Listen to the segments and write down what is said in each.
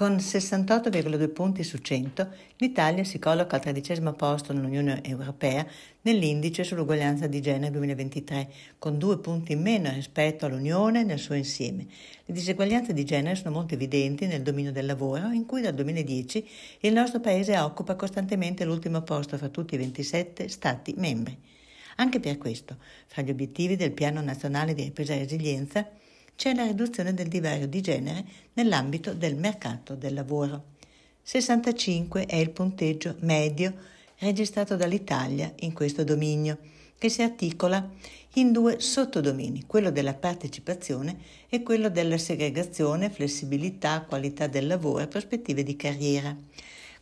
Con 68,2 punti su 100, l'Italia si colloca al tredicesimo posto nell'Unione Europea nell'indice sull'uguaglianza di genere 2023, con due punti in meno rispetto all'Unione nel suo insieme. Le diseguaglianze di genere sono molto evidenti nel dominio del lavoro, in cui dal 2010 il nostro Paese occupa costantemente l'ultimo posto fra tutti i 27 Stati membri. Anche per questo, fra gli obiettivi del Piano Nazionale di Ripresa e Resilienza, c'è la riduzione del divario di genere nell'ambito del mercato del lavoro. 65 è il punteggio medio registrato dall'Italia in questo dominio, che si articola in due sottodomini, quello della partecipazione e quello della segregazione, flessibilità, qualità del lavoro e prospettive di carriera.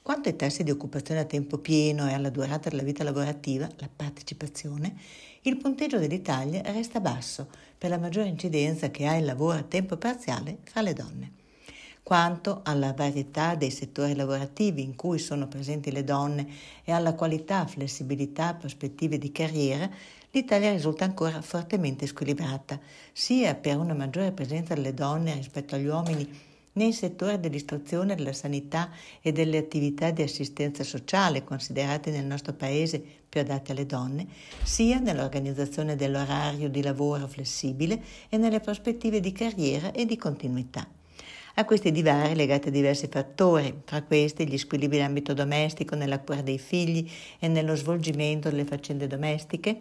Quanto ai tassi di occupazione a tempo pieno e alla durata della vita lavorativa, la partecipazione, il punteggio dell'Italia resta basso per la maggiore incidenza che ha il lavoro a tempo parziale fra le donne. Quanto alla varietà dei settori lavorativi in cui sono presenti le donne e alla qualità, flessibilità, prospettive di carriera, l'Italia risulta ancora fortemente squilibrata, sia per una maggiore presenza delle donne rispetto agli uomini né nel settore dell'istruzione, della sanità e delle attività di assistenza sociale considerate nel nostro Paese più adatte alle donne, sia nell'organizzazione dell'orario di lavoro flessibile e nelle prospettive di carriera e di continuità. A questi divari legati a diversi fattori, tra questi gli squilibri in ambito domestico nella cura dei figli e nello svolgimento delle faccende domestiche,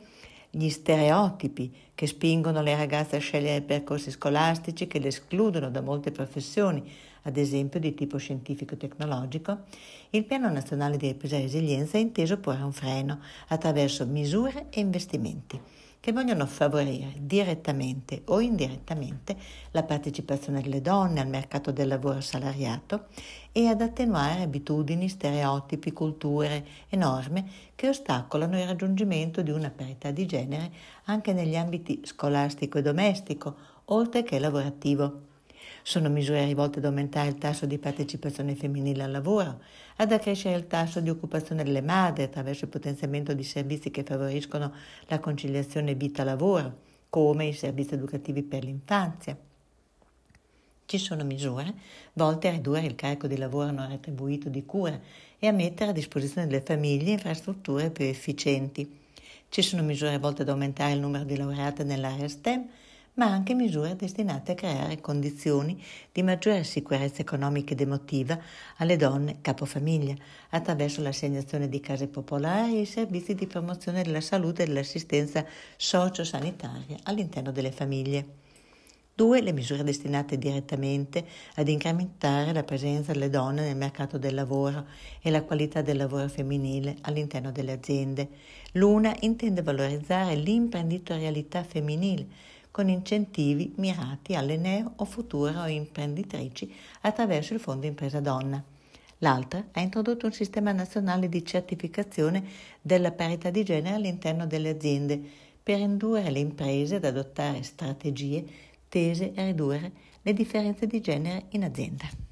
gli stereotipi che spingono le ragazze a scegliere percorsi scolastici che le escludono da molte professioni, ad esempio di tipo scientifico-tecnologico, il Piano Nazionale di Ripresa e Resilienza ha inteso porre un freno attraverso misure e investimenti che vogliono favorire direttamente o indirettamente la partecipazione delle donne al mercato del lavoro salariato e ad attenuare abitudini, stereotipi, culture e norme che ostacolano il raggiungimento di una parità di genere anche negli ambiti scolastico e domestico, oltre che lavorativo. Sono misure rivolte ad aumentare il tasso di partecipazione femminile al lavoro, ad accrescere il tasso di occupazione delle madri attraverso il potenziamento di servizi che favoriscono la conciliazione vita-lavoro, come i servizi educativi per l'infanzia. Ci sono misure volte a ridurre il carico di lavoro non retribuito di cura e a mettere a disposizione delle famiglie infrastrutture più efficienti. Ci sono misure volte ad aumentare il numero di laureate nell'area STEM ma anche misure destinate a creare condizioni di maggiore sicurezza economica ed emotiva alle donne capofamiglia, attraverso l'assegnazione di case popolari e i servizi di promozione della salute e dell'assistenza socio-sanitaria all'interno delle famiglie. Due, Le misure destinate direttamente ad incrementare la presenza delle donne nel mercato del lavoro e la qualità del lavoro femminile all'interno delle aziende. L'una intende valorizzare l'imprenditorialità femminile con incentivi mirati alle neo o future imprenditrici attraverso il Fondo Impresa Donna. L'altra ha introdotto un sistema nazionale di certificazione della parità di genere all'interno delle aziende per indurre le imprese ad adottare strategie tese a ridurre le differenze di genere in azienda.